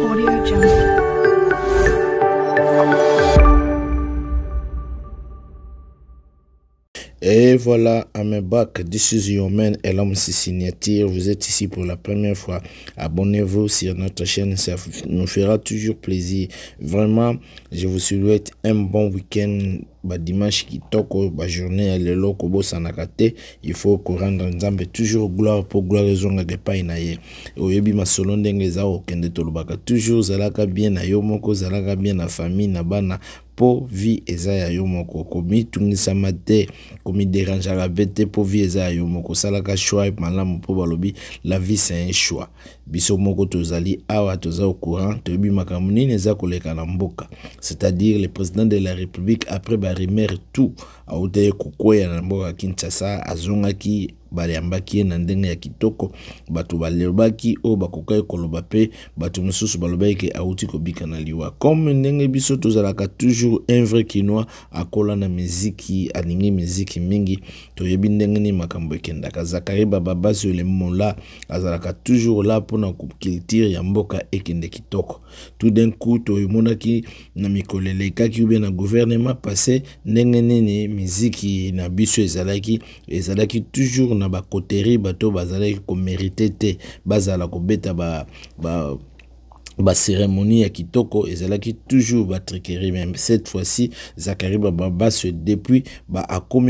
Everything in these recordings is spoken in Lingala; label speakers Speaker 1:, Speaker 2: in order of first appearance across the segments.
Speaker 1: Audio Jungle. Et voilà, à mes bacs, this is your man, Elam Signature. Vous êtes ici pour la première fois. Abonnez-vous sur notre chaîne, ça nous fera toujours plaisir. Vraiment, je vous souhaite un bon week-end. Bah, dimanche qui toque, bah, journée, le loco, bo, sanakate. Il faut qu'on rende ensemble toujours gloire pour gloire et zonga de painaye. Oyebi ma solon d'engeza, okende tolobaka. Toujours zalaka bien na yo, moko zalaka bien na famille, na bana po vi eza ya yo moko komitungisama te komiderangeaka mpe te mpo vi eza ya yo moko osalaka shwi malamu mpo balobi la vie c'est un choix biso moko tozali awa toza au courant toyebi makambo nini eza koleka na mboka c'est-à-dire le président de la république après baremere tout auteye kokwea na mboka kinshasa azongaki baliambaki ye na ndenge ya kitoko bato balobaki oyo bakokaki koloba mpe bato mosusu balobaki ke auti kobika na liwa comme ndenge biso tozalaka toujours un vrai kinois akola na miziki alingi miziki mingi toyebi ndenge nini makambo ekendaka zakari bababasi olemola azalaka toujours la mpona culture ya mboka ekende kitoko tout d'un coup tomonaki na mikolo elekaki ubie na gouvernement passé ndenge nini miziki na biso ezalaki ezalaki toujours na na bakoterie bato bazalaki komerite te bazala beta ba, ba cérémonie ya kitoko qui toujours batriquerie même cette fois-ci zakari se depuis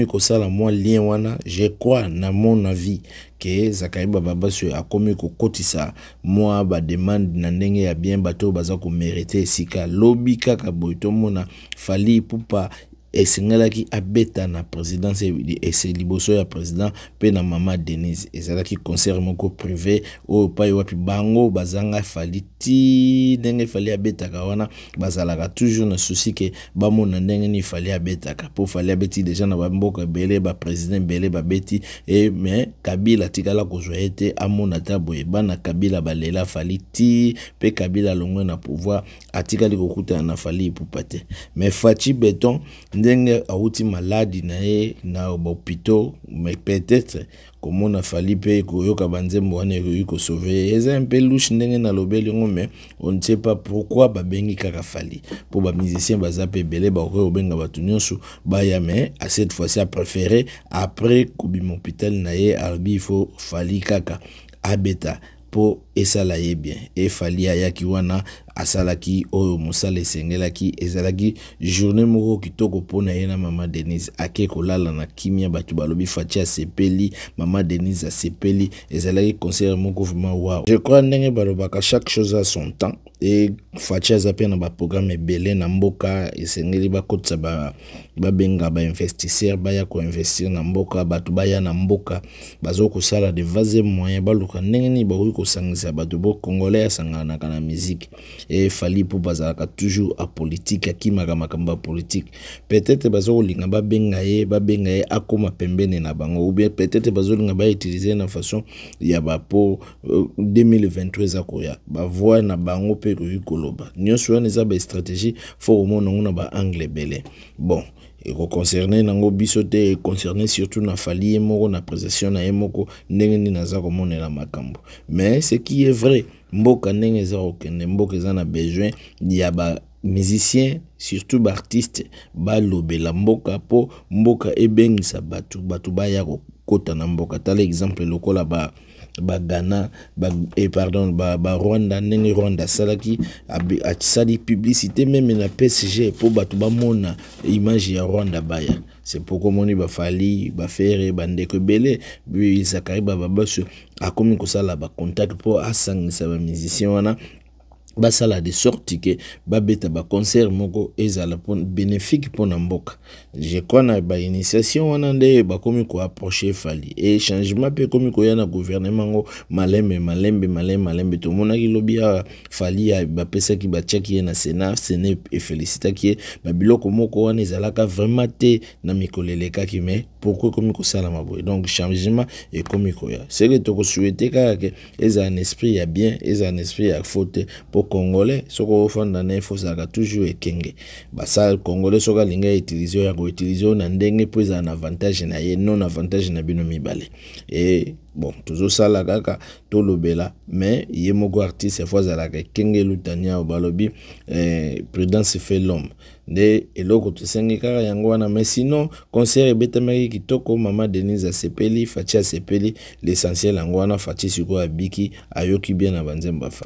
Speaker 1: ko sala moi lien wana je crois na mon avis ke zakari cotis akomi moi bas demande na ndenge ya bien bato baza komerite sika lobi kaka boye mona fali pa ki abeta na présidence ese liboso ya président pe na mama denise ki concert moko privé oyo epai wapi bango bazanga faliti, ti fali abeta ka wana ka toujours na souci ke bamona ndenge nini efali ka Po fali abeti deja na bamboka président belé ba beti e me kabila tikala ko ye te amona ba na bana kabila balela faliti pe kabila alongwe na pouvoir atikali kokutana na fali epupa te me fati beton ndenge awuti maladi na ye na bahopitau me peut-être komona fali mpe koyoka banzembo wana ekoki kosauve ye eza mpe lushe ndenge nalobeli yango me on sait pas pourquoi babengi kaka fali mpo bamusicien baza mpe ebele bakoki kobenga bato nyonso baya me a cette fois-ci apréféré après kobima hôpital na ye arbi ifo fali kaka abeta mpo esala ye bien efali ayaki wana asalaki oyo mosala esengelaki ezalaki journée moko kitoko mpona ye na mama denise ake kolala na kimia bato balobi faci asepeli mama denise asepeli ezalaki concert moko vraimen wow je crois ndenge balobaka chaque chose a son temps e faci aza mpe na baprogramme ebele na mboka esengeli bakotisa ba babenga bainvestisseur baya koinvestir na mboka bato baya na mboka bazoki kosala de vasième moyen baluka ndenge nini bakoki kosangisa bato bo congolais asanganaka na miziki efali mpo bazalaka toujours apolitike akimaka makambo ya politike peut-être bazokolinga babenga ye babenga ye akoma pembene na bango oubien peut-être bazolinga bautilize na façon ya bapo 2023 euh, eza koya bavoi na bango mpe ekoki koloba nyonso wana eza bastratégie fo komona ngo na baangle ebele bon concerné nango biso te concerné surtout na fali moko na et na emoko moko na za komone la makambo mais ce qui est vrai mboka ndenge za okene mboka za na besoin ya ba musicien surtout ba balobela mboka po mboka ebengisa bato bato baya kota na mboka tala exemple lokola ba ba ghana ba, et eh, pardon ba, ba rwanda rwanda publicité même na psg mpo ba bamona image ya rwanda baya c'est pourquoi omoni bafali bafere zakari ba contact pour basala de sorte ke babeta baconcert moko ezala bénéfique mpona mboka je crois na bainitiation wana nde bakomi koapproche efali e changement mpe ekomi koya na gouvernement yango malembe malembe malembe malembe tomonaki lobi ya fali bapesaki batiaki ye na sénat sene efelisitaki ye babiloko moko wana ezalaka vraiment te na mikolo elekaki mais poko ekomi kosalama boye donc changement ekomi koya seke tokosuete kaka ke ezala na esprit ya bien ezala na esprit ya fo te mpo congolais soki ofanda na ye fo ozalaka toujours ekenge basala congolais soki alingi autilize oyo ya koutilize oyo na ndenge mpo ezala na avantage na ye non avantage na bino mibale e bon tozosala kaka tolobela me ye moko artiste afo azalaka ekengelu taniao balobi eh, prudence fait l'homme nde eloko tosengi kaka yango wana me sino concert ebetamaki kitoko mama denise asepeli faci asepeli l'essentiel yango wana faci sikoyo abiki ayoki bien na banzembo afa